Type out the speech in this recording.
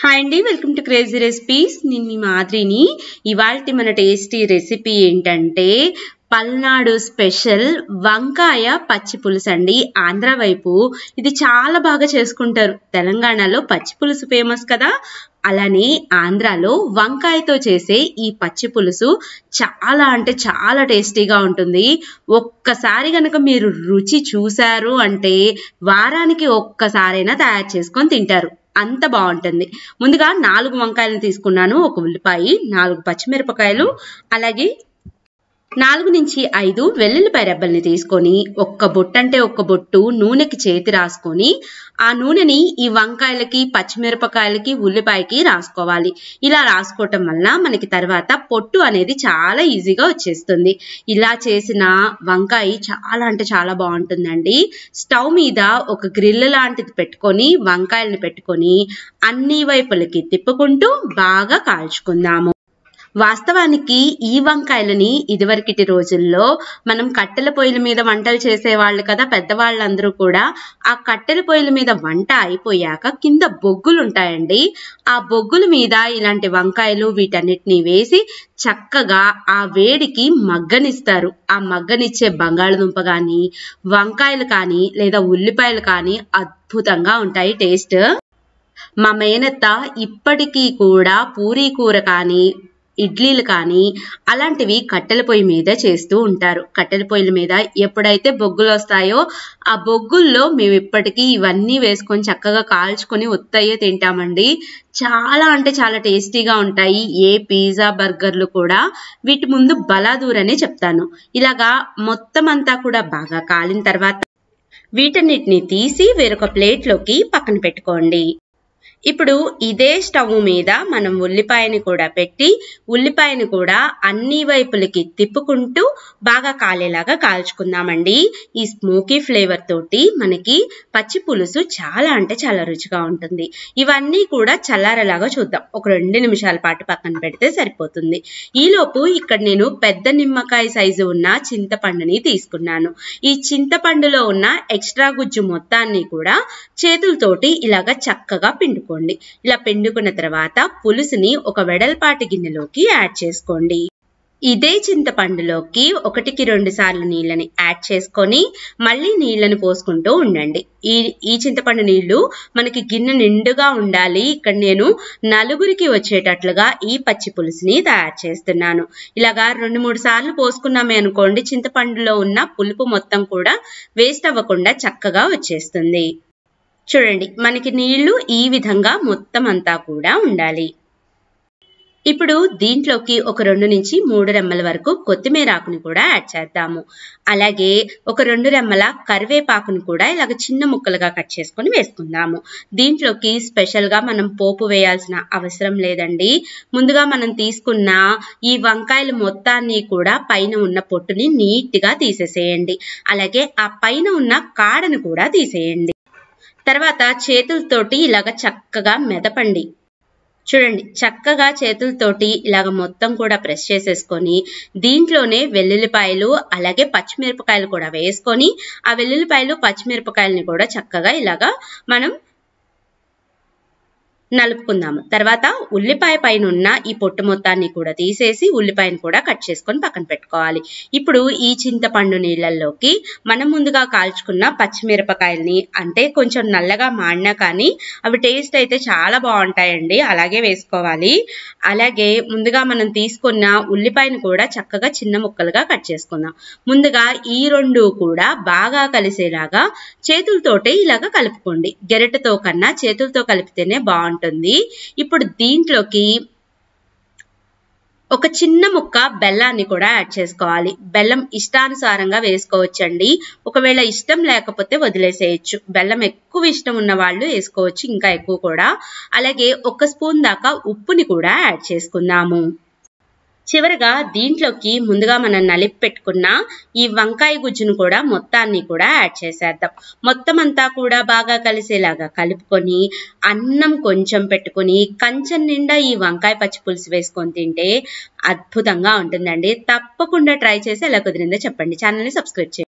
hi అండి welcome to crazy recipes నేను మీ మాదిరిని ఇవాళ మన టేస్టీ రెసిపీ ఏంటంటే పల్నాడు స్పెషల్ వంకాయ పచ్చి పులుసు అండి ఆంధ్ర వైపు ఇది చాలా బాగా చేసుకుంటారు తెలంగాణలో పచ్చి పులుసు ఫేమస్ కదా అలానే ఆంధ్రాలో వంకాయతో చేసే ఈ పచ్చి పులుసు చాలా అంటే చాలా టేస్టీగా ఉంటుంది ఒక్కసారి కనుక మీరు రుచి చూశారు అంటే వారానికి ఒక్కసారైనా తయారు చేసుకొని తింటారు అంత బాగుంటుంది ముందుగా నాలుగు వంకాయలను తీసుకున్నాను ఒక ఉల్లిపాయ నాలుగు పచ్చిమిరపకాయలు అలాగే నాలుగు నుంచి ఐదు వెల్లుల్లిపాయ రెబ్బల్ని తీసుకొని ఒక్క బొట్టు అంటే ఒక్క బొట్టు నూనెకి చేతి రాసుకొని ఆ నూనెని ఈ వంకాయలకి పచ్చిమిరపకాయలకి ఉల్లిపాయకి రాసుకోవాలి ఇలా రాసుకోవటం వల్ల మనకి తర్వాత పొట్టు అనేది చాలా ఈజీగా వచ్చేస్తుంది ఇలా చేసిన వంకాయ చాలా అంటే చాలా బాగుంటుందండి స్టవ్ మీద ఒక గ్రిల్ లాంటిది పెట్టుకొని వంకాయలను పెట్టుకొని అన్ని వైపులకి తిప్పుకుంటూ బాగా కాల్చుకుందాము వాస్తవానికి ఈ వంకాయలని ఇదివరకటి రోజుల్లో మనం కట్టెల పొయ్యిల మీద వంటలు చేసేవాళ్ళు కదా పెద్దవాళ్ళందరూ కూడా ఆ కట్టెల పొయ్యిల మీద వంట అయిపోయాక కింద బొగ్గులు ఉంటాయండి ఆ బొగ్గుల మీద ఇలాంటి వంకాయలు వీటన్నిటిని వేసి చక్కగా ఆ వేడికి మగ్గనిస్తారు ఆ మగ్గనిచ్చే బంగాళదుంప కానీ వంకాయలు కానీ లేదా ఉల్లిపాయలు కానీ అద్భుతంగా ఉంటాయి టేస్ట్ మా మేనత్త ఇప్పటికీ కూడా పూరీ కూర కానీ ఇడ్లీలు కానీ అలాంటివి కట్టెల పొయ్యి మీద చేస్తూ ఉంటారు కట్టెల పొయ్యిల మీద ఎప్పుడైతే బొగ్గులు వస్తాయో ఆ బొగ్గుల్లో మేము ఇప్పటికీ ఇవన్నీ వేసుకొని చక్కగా కాల్చుకొని ఉత్తయ్యే తింటామండి చాలా అంటే చాలా టేస్టీగా ఉంటాయి ఏ పిజ్జా బర్గర్లు కూడా వీటి ముందు బలాదూరనే చెప్తాను ఇలాగా మొత్తం అంతా కూడా బాగా కాలిన తర్వాత వీటన్నిటిని తీసి వేరొక ప్లేట్లోకి పక్కన పెట్టుకోండి ఇప్పుడు ఇదే స్టవ్ మీద మనం ఉల్లిపాయని కూడా పెట్టి ఉల్లిపాయని కూడా అన్ని వైపులకి తిప్పుకుంటూ బాగా కాలేలాగా కాల్చుకుందామండి ఈ స్మోకీ ఫ్లేవర్ తోటి మనకి పచ్చి పులుసు చాలా అంటే చాలా రుచిగా ఉంటుంది ఇవన్నీ కూడా చల్లారేలాగా చూద్దాం ఒక రెండు నిమిషాల పాటు పక్కన పెడితే సరిపోతుంది ఈలోపు ఇక్కడ నేను పెద్ద నిమ్మకాయ సైజు ఉన్న చింతపండుని తీసుకున్నాను ఈ చింతపండులో ఉన్న ఎక్స్ట్రా గుజ్జు మొత్తాన్ని కూడా చేతులతోటి ఇలాగా చక్కగా పిండి పిండుకోండి ఇలా పిండుకున్న తర్వాత పులుసుని ఒక వెడల్పాటి గిన్నెలోకి యాడ్ చేసుకోండి ఇదే చింతపండులోకి ఒకటికి రెండు సార్లు నీళ్ళని యాడ్ చేసుకొని మళ్ళీ నీళ్ళని పోసుకుంటూ ఉండండి ఈ ఈ చింతపండు నీళ్లు మనకి గిన్నె నిండుగా ఉండాలి ఇక్కడ నేను నలుగురికి వచ్చేటట్లుగా ఈ పచ్చి పులుసుని తయారు చేస్తున్నాను ఇలాగా రెండు మూడు సార్లు పోసుకున్నామే అనుకోండి చింతపండులో ఉన్న పులుపు మొత్తం కూడా వేస్ట్ అవ్వకుండా చక్కగా వచ్చేస్తుంది చూడండి మనకి నీళ్లు ఈ విధంగా మొత్తం అంతా కూడా ఉండాలి ఇప్పుడు దీంట్లోకి ఒక రెండు నుంచి మూడు రెమ్మల వరకు కొత్తిమీర ఆకుని కూడా యాడ్ చేద్దాము అలాగే ఒక రెండు రెమ్మల కరివేపాకుని కూడా ఇలాగ చిన్న ముక్కలుగా కట్ చేసుకొని వేసుకుందాము దీంట్లోకి స్పెషల్గా మనం పోపు వేయాల్సిన అవసరం లేదండి ముందుగా మనం తీసుకున్న ఈ వంకాయలు మొత్తాన్ని కూడా పైన ఉన్న పొట్టుని నీట్గా తీసేసేయండి అలాగే ఆ పైన ఉన్న కాడను కూడా తీసేయండి తర్వాత చేతులతోటి ఇలాగ చక్కగా మెదపండి చూడండి చక్కగా చేతులతోటి ఇలాగ మొత్తం కూడా ప్రెస్ చేసేసుకొని దీంట్లోనే వెల్లుల్లిపాయలు అలాగే పచ్చిమిరపకాయలు కూడా వేసుకొని ఆ వెల్లుల్లిపాయలు పచ్చిమిరపకాయలని కూడా చక్కగా ఇలాగా మనం నలుపుకుందాము తర్వాత ఉల్లిపాయ పైన ఉన్న ఈ పొట్టు మొత్తాన్ని కూడా తీసేసి ఉల్లిపాయను కూడా కట్ చేసుకొని పక్కన పెట్టుకోవాలి ఇప్పుడు ఈ చింతపండు నీళ్ళల్లోకి మనం ముందుగా కాల్చుకున్న పచ్చిమిరపకాయల్ని అంటే కొంచెం నల్లగా మాడినా కానీ అవి టేస్ట్ అయితే చాలా బాగుంటాయండి అలాగే వేసుకోవాలి అలాగే ముందుగా మనం తీసుకున్న ఉల్లిపాయను కూడా చక్కగా చిన్న ముక్కలుగా కట్ చేసుకుందాం ముందుగా ఈ రెండు కూడా బాగా కలిసేలాగా చేతులతోటే ఇలాగా కలుపుకోండి గెరటతో కన్నా చేతులతో కలిపితేనే బాగుంటుంది ఉంటుంది ఇప్పుడు దీంట్లోకి ఒక చిన్న ముక్క బెల్లాన్ని కూడా యాడ్ చేసుకోవాలి బెల్లం ఇష్టానుసారంగా వేసుకోవచ్చండి ఒకవేళ ఇష్టం లేకపోతే వదిలేసేయచ్చు బెల్లం ఎక్కువ ఇష్టం ఉన్న వాళ్ళు వేసుకోవచ్చు ఇంకా ఎక్కువ కూడా అలాగే ఒక స్పూన్ దాకా ఉప్పుని కూడా యాడ్ చేసుకుందాము చివరగా దీంట్లోకి ముందుగా మనం నలిపి పెట్టుకున్న ఈ వంకాయ గుజ్జును కూడా మొత్తాన్ని కూడా యాడ్ చేసేద్దాం మొత్తం అంతా కూడా బాగా కలిసేలాగా కలుపుకొని అన్నం కొంచెం పెట్టుకొని కంచెం నిండా ఈ వంకాయ పచ్చి పులుసు వేసుకొని తింటే అద్భుతంగా ఉంటుందండి తప్పకుండా ట్రై చేసి ఎలా కుదిరిందో చెప్పండి ఛానల్ని సబ్స్క్రైబ్ చేయండి